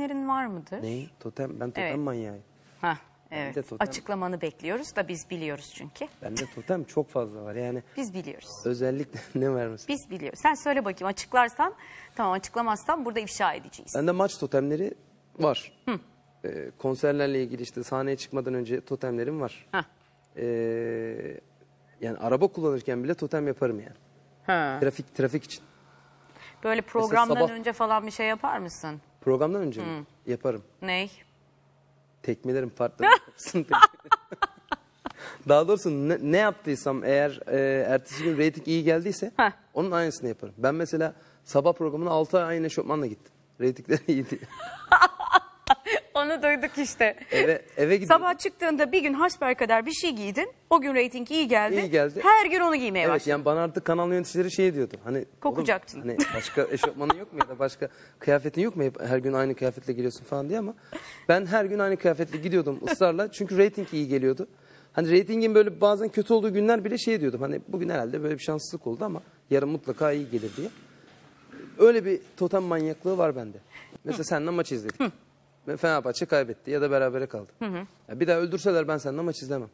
totemlerin var mıdır? Neyi? Totem. Ben totem evet. manyağıyım. Ha, evet. De totem... Açıklamanı bekliyoruz da biz biliyoruz çünkü. Bende totem çok fazla var yani. Biz biliyoruz. Özellikle ne var mesela? Biz biliyoruz. Sen söyle bakayım açıklarsan tamam açıklamazsan burada ifşa edeceğiz. Bende maç totemleri var. Hı. Ee, konserlerle ilgili işte sahneye çıkmadan önce totemlerim var. Ee, yani araba kullanırken bile totem yaparım yani. Ha. Trafik trafik için. Böyle programdan sabah... önce falan bir şey yapar mısın? Programdan önce mi? Hmm. Yaparım. Ney? Tekmelerim partnerin Daha doğrusu ne, ne yaptıysam eğer e, ertesi gün reyting iyi geldiyse onun aynısını yaparım. Ben mesela sabah programına 6 ay aynı eşofmanla gittim. Reytingleri iyiydi. Onu duyduk işte. Eve, eve gidiyordum. Sabah çıktığında bir gün kadar bir şey giydin. O gün reyting iyi geldi. İyi geldi. Her gün onu giymeye evet, başladın. Yani bana artık kanal yöneticileri şey diyordu. Hani Kokacaktın. Oğlum, hani başka eşofmanın yok mu ya da başka kıyafetin yok mu? Hep her gün aynı kıyafetle geliyorsun falan diye ama ben her gün aynı kıyafetle gidiyordum ısrarla. Çünkü reyting iyi geliyordu. Hani reytingin böyle bazen kötü olduğu günler bile şey diyordum. Hani bugün herhalde böyle bir şanssızlık oldu ama yarın mutlaka iyi gelir diye. Öyle bir totem manyaklığı var bende. Mesela seninle maç izledik ve Fenerbahçe kaybetti ya da berabere kaldı. Hı hı. Ya bir daha öldürseler ben seninle maç izlemem.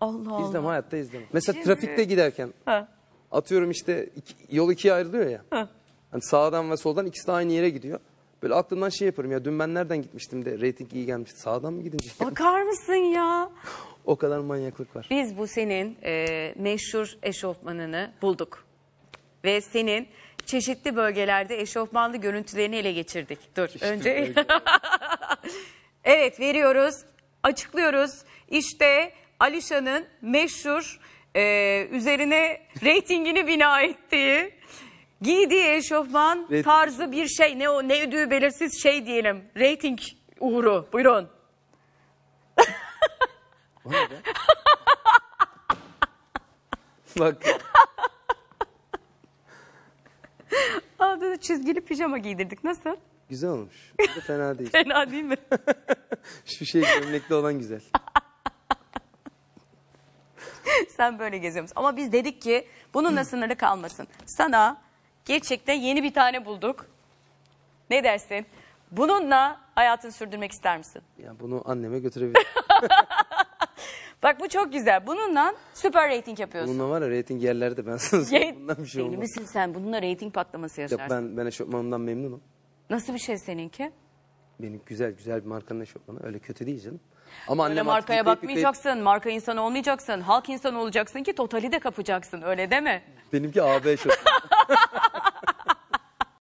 Allah Allah. İzlem hayatta izlem. Mesela Şimdi... trafikte giderken ha. atıyorum işte iki, yol ikiye ayrılıyor ya. Ha. Hani sağdan ve soldan ikisi de aynı yere gidiyor. Böyle aklımdan şey yaparım ya dün ben nereden gitmiştim de reyting iyi gelmişti. Sağdan mı gidince? Bakar mısın ya? o kadar manyaklık var. Biz bu senin e, meşhur eşofmanını bulduk. Ve senin çeşitli bölgelerde eşofmanlı görüntülerini ele geçirdik. Dur çeşitli önce. evet veriyoruz, açıklıyoruz. İşte Alişan'ın meşhur e, üzerine reytingini bina ettiği giydiği eşofman Reyting. tarzı bir şey. Ne o ne ödüğü belirsiz şey diyelim. Rating uğru. Buyurun. Bak. çizgili pijama giydirdik. Nasıl? Güzel olmuş. Bu fena değil. Fena değil mi? Şu şey gömlekli olan güzel. Sen böyle geziyorsun. Ama biz dedik ki bununla sınırlı kalmasın. Sana gerçekten yeni bir tane bulduk. Ne dersin? Bununla hayatını sürdürmek ister misin? Ya bunu anneme götürebilirim. Bak bu çok güzel. Bununla süper reyting yapıyorsun. Bununla var ya reyting yerlerde ben sana söyleyeyim. Bundan bir şey Deli olmaz. misin sen? Bununla reyting patlaması Yok yaşarsın. ben, ben eşofmanımdan memnunum. Nasıl bir şey seninki? Benim güzel güzel bir markanın eşofmanı. Öyle kötü değil canım. Ama Öyle markaya yıkayıp yıkayıp- bakmayacaksın, marka insanı olmayacaksın, halk insanı olacaksın ki totali de kapacaksın öyle deme. Benimki AB eşofmanı.